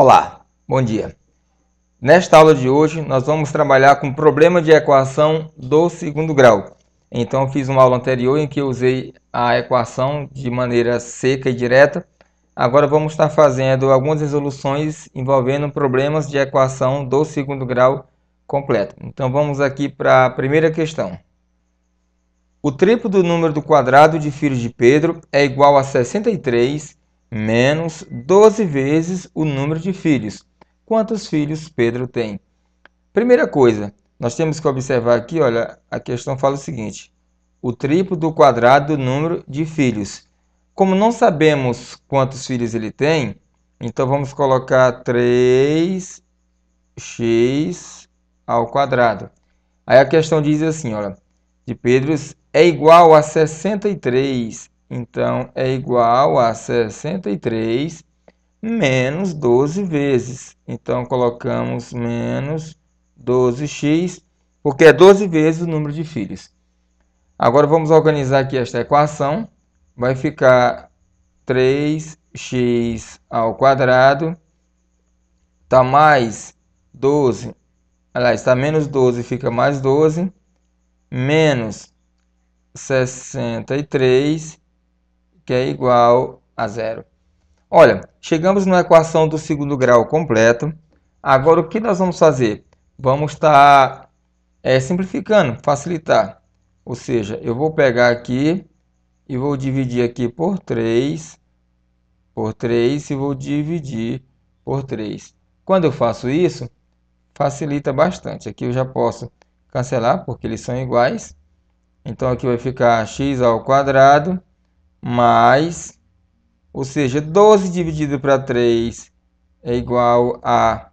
Olá, bom dia. Nesta aula de hoje, nós vamos trabalhar com problema de equação do segundo grau. Então, fiz uma aula anterior em que usei a equação de maneira seca e direta. Agora, vamos estar fazendo algumas resoluções envolvendo problemas de equação do segundo grau completo. Então, vamos aqui para a primeira questão. O triplo do número do quadrado de filhos de Pedro é igual a 63 menos 12 vezes o número de filhos. Quantos filhos Pedro tem? Primeira coisa, nós temos que observar aqui, olha, a questão fala o seguinte: o triplo do quadrado do número de filhos. Como não sabemos quantos filhos ele tem, então vamos colocar 3x ao quadrado. Aí a questão diz assim, olha, de Pedro é igual a 63 então, é igual a 63 menos 12 vezes. Então, colocamos menos 12x, porque é 12 vezes o número de filhos. Agora, vamos organizar aqui esta equação. Vai ficar 3x ao quadrado, está mais 12, aliás, está menos 12, fica mais 12, menos 63 que é igual a zero. Olha, chegamos na equação do segundo grau completo. Agora, o que nós vamos fazer? Vamos estar tá, é, simplificando, facilitar. Ou seja, eu vou pegar aqui e vou dividir aqui por 3, por 3 e vou dividir por 3. Quando eu faço isso, facilita bastante. Aqui eu já posso cancelar, porque eles são iguais. Então, aqui vai ficar x ao quadrado mais, ou seja, 12 dividido para 3 é igual a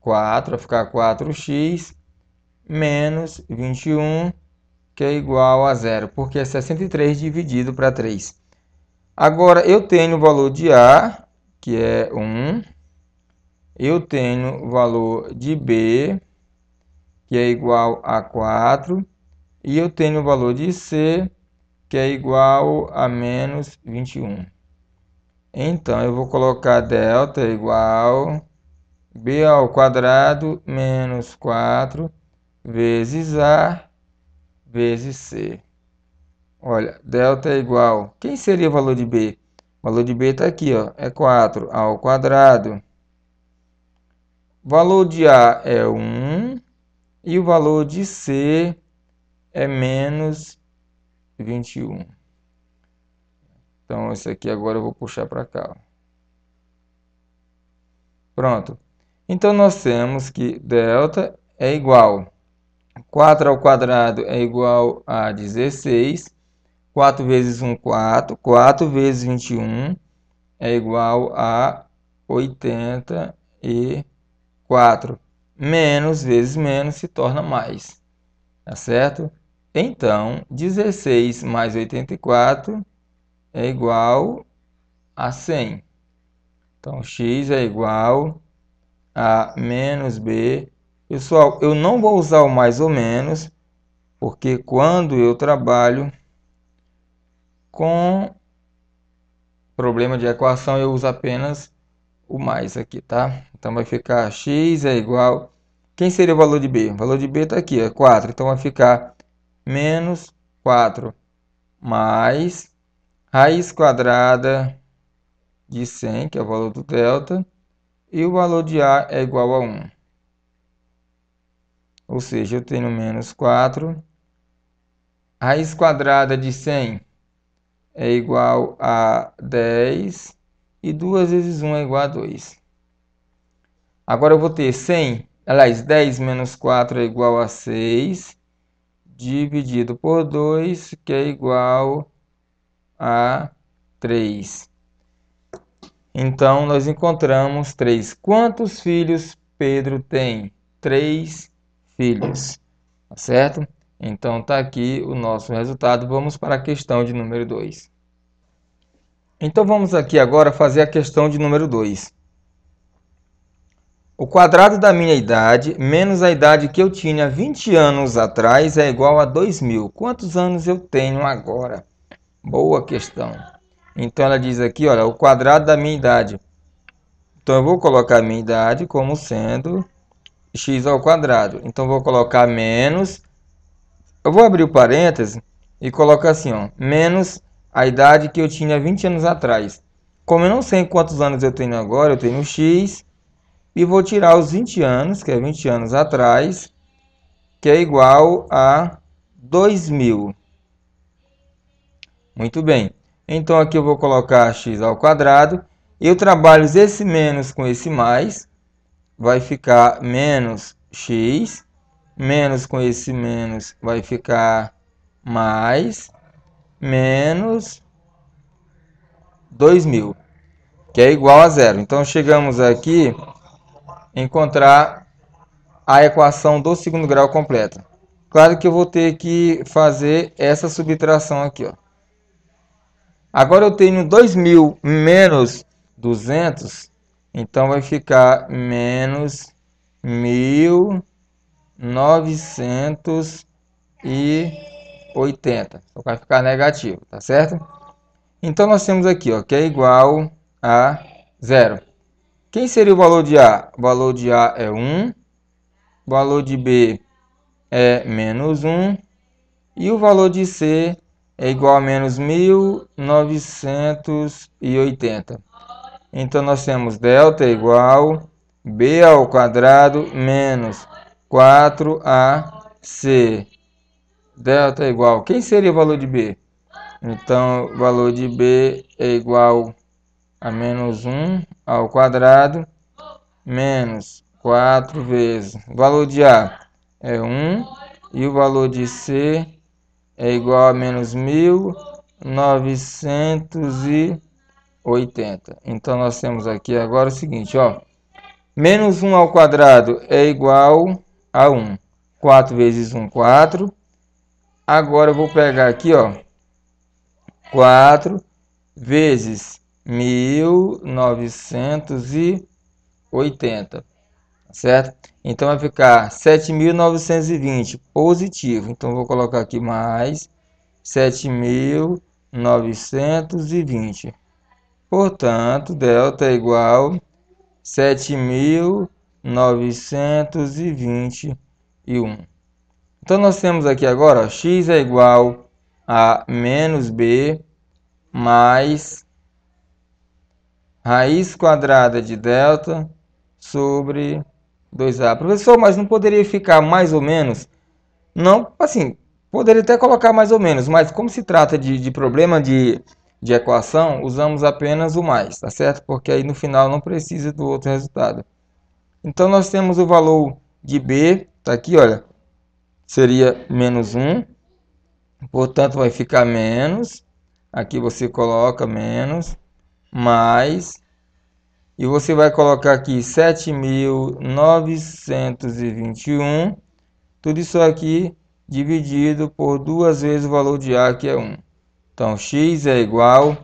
4, vai ficar 4x, menos 21, que é igual a 0, porque é 63 dividido para 3. Agora, eu tenho o valor de A, que é 1. Eu tenho o valor de B, que é igual a 4. E eu tenho o valor de C, que é igual a menos 21. Então, eu vou colocar delta igual b ao quadrado menos 4 vezes a vezes c. Olha, delta é igual... Quem seria o valor de b? O valor de b está aqui, ó, é 4 ao quadrado. O valor de a é 1 e o valor de c é menos 21. Então, isso aqui agora eu vou puxar para cá. Pronto. Então, nós temos que delta é igual 4 ao quadrado é igual a 16. 4 vezes 1, 4. 4 vezes 21 é igual a 84. Menos vezes menos se torna mais. Tá certo? Então, 16 mais 84 é igual a 100. Então, x é igual a menos b. Pessoal, eu não vou usar o mais ou menos, porque quando eu trabalho com problema de equação, eu uso apenas o mais aqui, tá? Então, vai ficar x é igual... Quem seria o valor de b? O valor de b está aqui, é 4. Então, vai ficar menos 4 mais raiz quadrada de 100, que é o valor do delta, e o valor de A é igual a 1. Ou seja, eu tenho menos 4. Raiz quadrada de 100 é igual a 10. E 2 vezes 1 é igual a 2. Agora eu vou ter 100, aliás, 10 menos 4 é igual a 6 dividido por 2, que é igual a 3. Então, nós encontramos 3. Quantos filhos Pedro tem? 3 filhos. Tá certo? Então, está aqui o nosso resultado. Vamos para a questão de número 2. Então, vamos aqui agora fazer a questão de número 2. O quadrado da minha idade menos a idade que eu tinha 20 anos atrás é igual a 2000. Quantos anos eu tenho agora? Boa questão. Então ela diz aqui, olha, o quadrado da minha idade. Então eu vou colocar a minha idade como sendo x ao quadrado. Então vou colocar menos eu vou abrir o parêntese e coloco assim, ó, menos a idade que eu tinha 20 anos atrás. Como eu não sei quantos anos eu tenho agora, eu tenho x, e vou tirar os 20 anos, que é 20 anos atrás, que é igual a 2000. Muito bem. Então aqui eu vou colocar x ao quadrado. Eu trabalho esse menos com esse mais. Vai ficar menos x. Menos com esse menos vai ficar mais. Menos 2000. Que é igual a zero. Então chegamos aqui encontrar a equação do segundo grau completa. Claro que eu vou ter que fazer essa subtração aqui. Ó. Agora eu tenho 2.000 menos 200, então vai ficar menos 1.980. Então vai ficar negativo, tá certo? Então nós temos aqui ó, que é igual a zero. Quem seria o valor de A? O valor de A é 1, o valor de B é menos 1 e o valor de C é igual a menos 1980. Então, nós temos delta igual b ao quadrado menos 4ac. Delta é igual. Quem seria o valor de b? Então, o valor de b é igual a menos 1 ao quadrado menos 4 vezes. O valor de A é 1 e o valor de C é igual a menos 1980. Então, nós temos aqui agora o seguinte, ó. Menos 1 ao quadrado é igual a 1. 4 vezes 1, 4. Agora, eu vou pegar aqui, ó. 4 vezes 1980, certo? Então vai ficar 7.920 positivo. Então vou colocar aqui mais 7.920. Portanto, delta é igual 7.921. Então nós temos aqui agora ó, x é igual a menos b mais raiz quadrada de delta sobre 2A. Professor, mas não poderia ficar mais ou menos? Não, assim, poderia até colocar mais ou menos, mas como se trata de, de problema de, de equação, usamos apenas o mais, tá certo? Porque aí no final não precisa do outro resultado. Então nós temos o valor de B, tá aqui, olha, seria menos 1, portanto vai ficar menos, aqui você coloca menos, mais e você vai colocar aqui 7.921, tudo isso aqui dividido por duas vezes o valor de A, que é 1. Então, x é igual,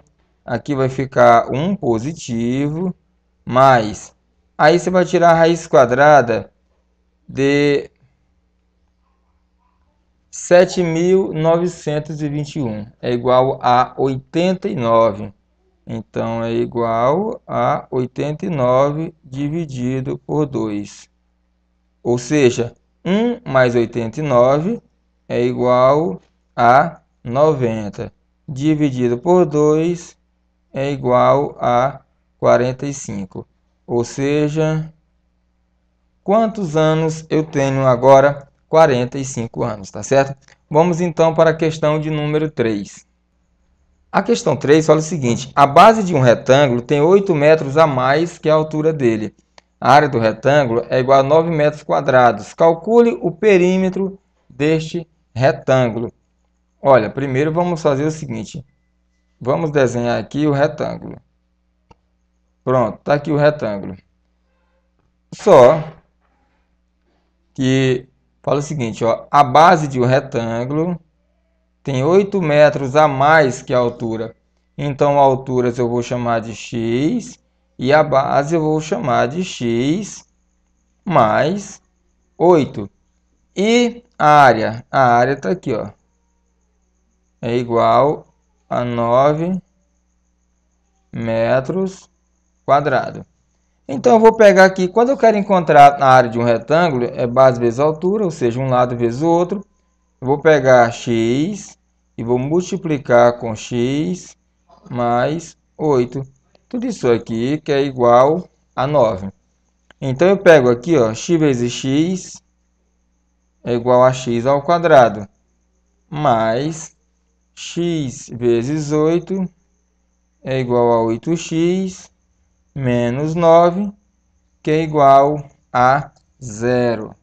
aqui vai ficar 1 positivo, mais, aí você vai tirar a raiz quadrada de 7.921, é igual a 89. Então, é igual a 89 dividido por 2. Ou seja, 1 mais 89 é igual a 90. Dividido por 2 é igual a 45. Ou seja, quantos anos eu tenho agora? 45 anos, tá certo? Vamos então para a questão de número 3. A questão 3 fala o seguinte: a base de um retângulo tem 8 metros a mais que a altura dele. A área do retângulo é igual a 9 metros quadrados. Calcule o perímetro deste retângulo. Olha, primeiro vamos fazer o seguinte. Vamos desenhar aqui o retângulo. Pronto, está aqui o retângulo. Só que fala o seguinte, ó, a base de um retângulo tem 8 metros a mais que a altura. Então, alturas eu vou chamar de x e a base eu vou chamar de x mais 8. E a área? A área está aqui, ó. É igual a 9 metros quadrados. Então, eu vou pegar aqui, quando eu quero encontrar a área de um retângulo, é base vezes altura, ou seja, um lado vezes o outro vou pegar x e vou multiplicar com x mais 8. Tudo isso aqui que é igual a 9. Então eu pego aqui, ó, x vezes x é igual a x ao quadrado mais x vezes 8 é igual a 8x menos 9 que é igual a zero.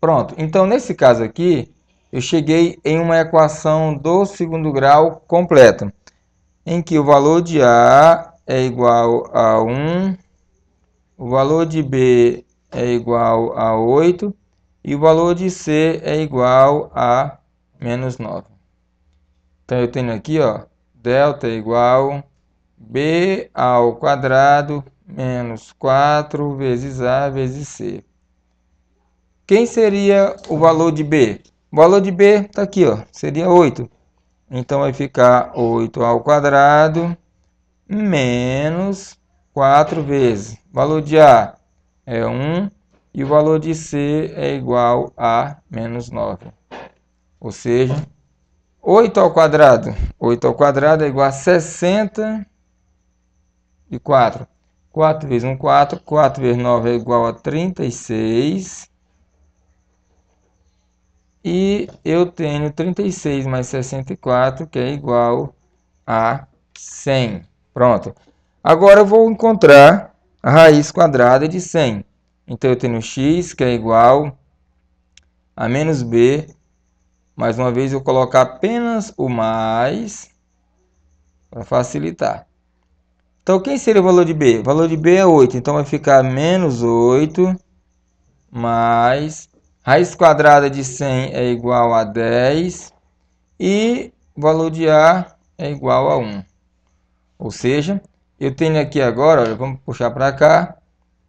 Pronto. Então, nesse caso aqui, eu cheguei em uma equação do segundo grau completa, em que o valor de A é igual a 1, o valor de B é igual a 8 e o valor de C é igual a menos 9. Então, eu tenho aqui, ó, delta é igual B ao quadrado menos 4 vezes A vezes C. Quem seria o valor de B? O valor de B está aqui, ó, seria 8. Então vai ficar 8 ao quadrado menos 4 vezes. O valor de A é 1 e o valor de C é igual a menos 9. Ou seja, 8 ao quadrado. 8 ao quadrado é igual a 64. 4 vezes 1, 4. 4 vezes 9 é igual a 36. E eu tenho 36 mais 64, que é igual a 100. Pronto. Agora eu vou encontrar a raiz quadrada de 100. Então eu tenho x, que é igual a menos b. Mais uma vez eu coloco apenas o mais para facilitar. Então, quem seria o valor de B? O valor de B é 8. Então, vai ficar menos 8 mais Raiz quadrada de 100 é igual a 10 e o valor de A é igual a 1. Ou seja, eu tenho aqui agora, olha, vamos puxar para cá,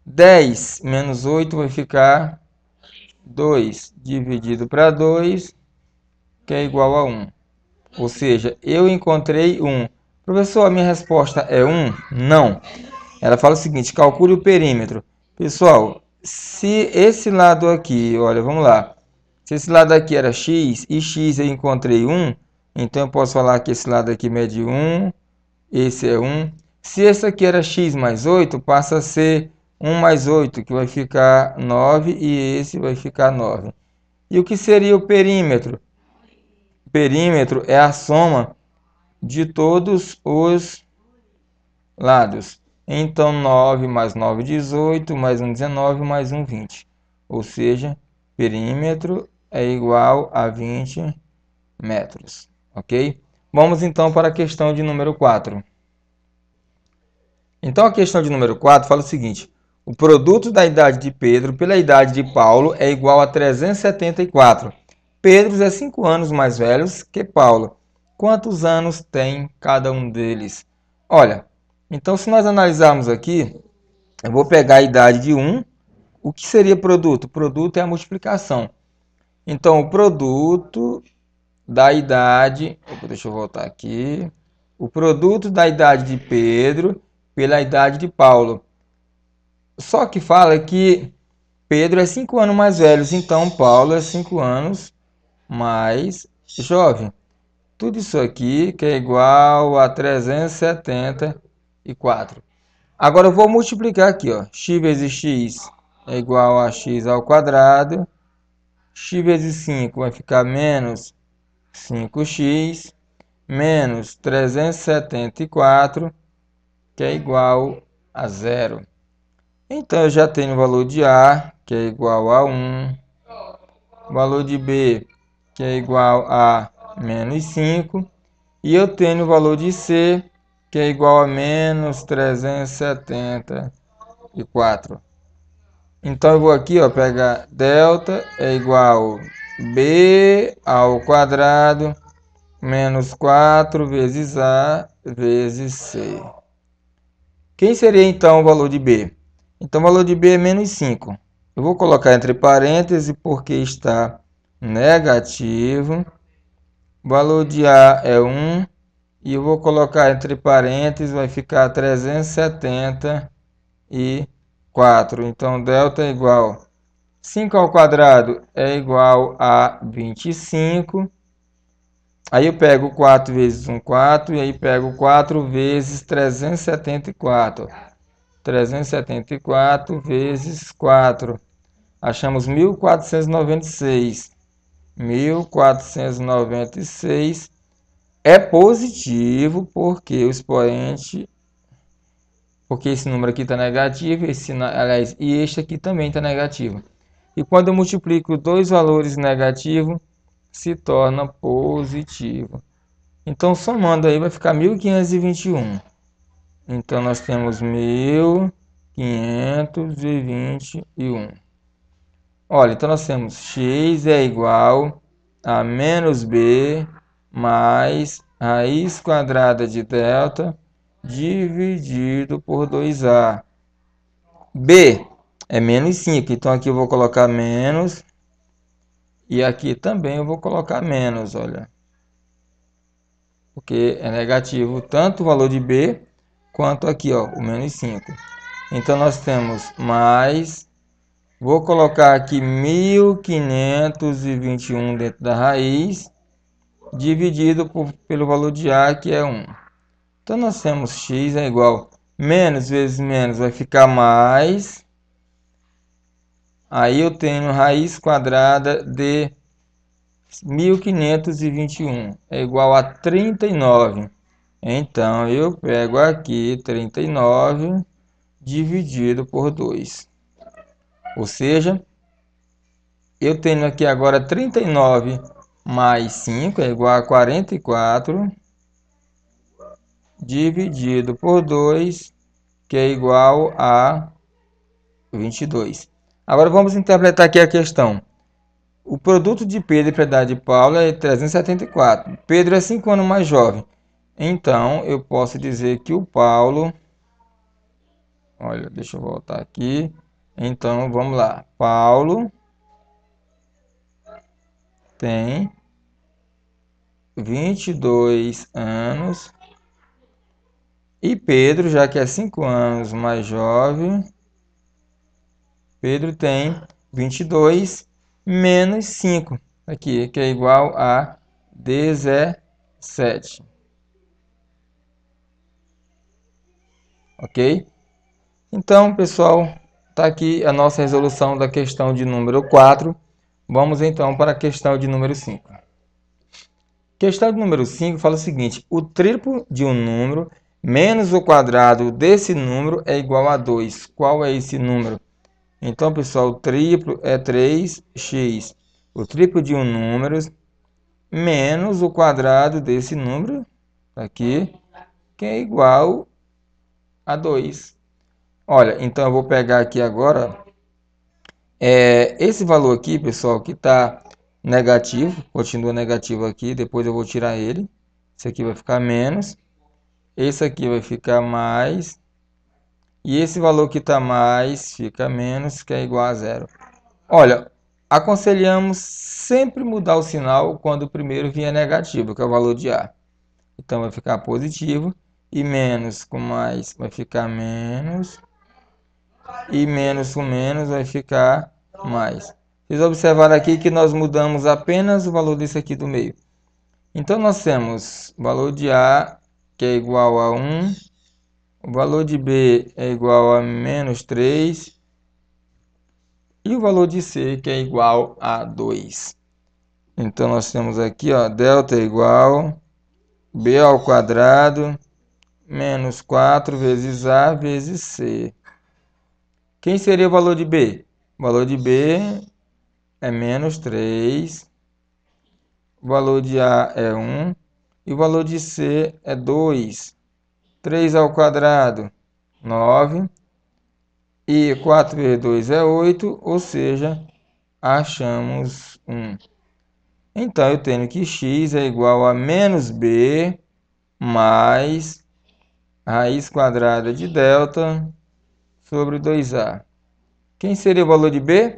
10 menos 8 vai ficar 2 dividido para 2, que é igual a 1. Ou seja, eu encontrei 1. Professor, a minha resposta é 1? Não. Ela fala o seguinte, calcule o perímetro. Pessoal, se esse lado aqui, olha, vamos lá. Se esse lado aqui era x e x eu encontrei 1, então eu posso falar que esse lado aqui mede 1, esse é 1. Se esse aqui era x mais 8, passa a ser 1 mais 8, que vai ficar 9, e esse vai ficar 9. E o que seria o perímetro? O perímetro é a soma de todos os lados. Então, 9 mais 9, 18, mais 1, 19, mais 1, 20. Ou seja, perímetro é igual a 20 metros, ok? Vamos então para a questão de número 4. Então, a questão de número 4 fala o seguinte. O produto da idade de Pedro pela idade de Paulo é igual a 374. Pedro é 5 anos mais velho que Paulo. Quantos anos tem cada um deles? Olha, então, se nós analisarmos aqui, eu vou pegar a idade de 1. O que seria produto? Produto é a multiplicação. Então, o produto da idade... Opa, deixa eu voltar aqui. O produto da idade de Pedro pela idade de Paulo. Só que fala que Pedro é 5 anos mais velho, então Paulo é 5 anos mais jovem. Tudo isso aqui que é igual a 370 e 4. Agora eu vou multiplicar aqui, ó. x vezes x é igual a x ao quadrado. x vezes 5 vai ficar menos 5x menos 374, que é igual a zero. Então, eu já tenho o valor de A, que é igual a 1. O valor de B, que é igual a menos 5. E eu tenho o valor de C, que é igual a menos 374. Então, eu vou aqui, ó, pegar delta é igual b ao quadrado menos 4 vezes a vezes c. Quem seria, então, o valor de b? Então, o valor de b é menos 5. Eu vou colocar entre parênteses porque está negativo. O valor de a é 1 e eu vou colocar entre parênteses, vai ficar 374 Então, delta é igual 5 ao quadrado é igual a 25. Aí eu pego 4 vezes 1, 4, e aí pego 4 vezes 374. 374 vezes 4. Achamos 1496. 1496 é positivo porque o expoente, porque esse número aqui está negativo, esse, aliás, e este aqui também está negativo. E quando eu multiplico dois valores negativos, se torna positivo. Então, somando aí, vai ficar 1521. Então, nós temos 1521. Olha, então nós temos x é igual a menos b mais raiz quadrada de delta dividido por 2A. B é menos 5, então aqui eu vou colocar menos. E aqui também eu vou colocar menos, olha. Porque é negativo tanto o valor de B quanto aqui, ó, o menos 5. Então nós temos mais... Vou colocar aqui 1521 dentro da raiz dividido por, pelo valor de A, que é 1. Então, nós temos x é igual a menos vezes menos vai ficar mais. Aí eu tenho raiz quadrada de 1521 é igual a 39. Então, eu pego aqui 39 dividido por 2. Ou seja, eu tenho aqui agora 39 mais 5 é igual a 44 dividido por 2, que é igual a 22. Agora vamos interpretar aqui a questão. O produto de Pedro para a idade de Paulo é 374. Pedro é 5 anos mais jovem. Então, eu posso dizer que o Paulo... Olha, deixa eu voltar aqui. Então, vamos lá. Paulo tem 22 anos. E Pedro, já que é 5 anos mais jovem, Pedro tem 22 menos 5, aqui, que é igual a 17. Ok? Então, pessoal, está aqui a nossa resolução da questão de número 4. Vamos então para a questão de número 5. Questão número 5 fala o seguinte: o triplo de um número menos o quadrado desse número é igual a 2. Qual é esse número? Então, pessoal, o triplo é 3x. O triplo de um número menos o quadrado desse número aqui, que é igual a 2. Olha, então eu vou pegar aqui agora é, esse valor aqui, pessoal, que está negativo, continua negativo aqui, depois eu vou tirar ele. Esse aqui vai ficar menos, esse aqui vai ficar mais, e esse valor que está mais fica menos, que é igual a zero. Olha, aconselhamos sempre mudar o sinal quando o primeiro vier negativo, que é o valor de A. Então vai ficar positivo, e menos com mais vai ficar menos, e menos com menos vai ficar mais. Vocês observaram aqui que nós mudamos apenas o valor desse aqui do meio. Então, nós temos o valor de A, que é igual a 1. O valor de B é igual a menos 3. E o valor de C, que é igual a 2. Então, nós temos aqui, ó, delta é igual B ao quadrado menos 4 vezes A vezes C. Quem seria o valor de B? O valor de B é menos 3, o valor de A é 1 e o valor de C é 2. 3 ao quadrado, 9. E 4 vezes 2 é 8, ou seja, achamos 1. Então, eu tenho que x é igual a menos b mais raiz quadrada de delta sobre 2a. Quem seria o valor de b?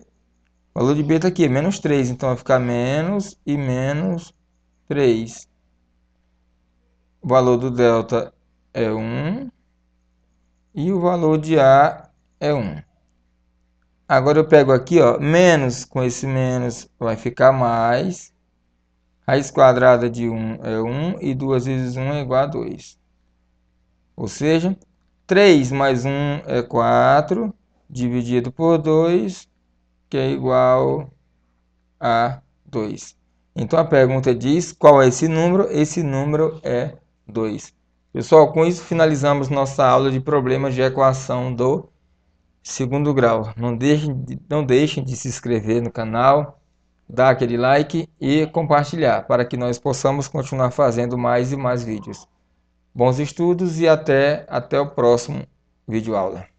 O valor de B está aqui, é menos 3. Então, vai ficar menos e menos 3. O valor do delta é 1. E o valor de A é 1. Agora, eu pego aqui, ó, menos com esse menos vai ficar mais. Raiz quadrada de 1 é 1 e 2 vezes 1 é igual a 2. Ou seja, 3 mais 1 é 4, dividido por 2, que é igual a 2. Então a pergunta diz qual é esse número? Esse número é 2. Pessoal, com isso finalizamos nossa aula de problemas de equação do segundo grau. Não deixem de, não deixem de se inscrever no canal, dar aquele like e compartilhar para que nós possamos continuar fazendo mais e mais vídeos. Bons estudos e até, até o próximo vídeo aula.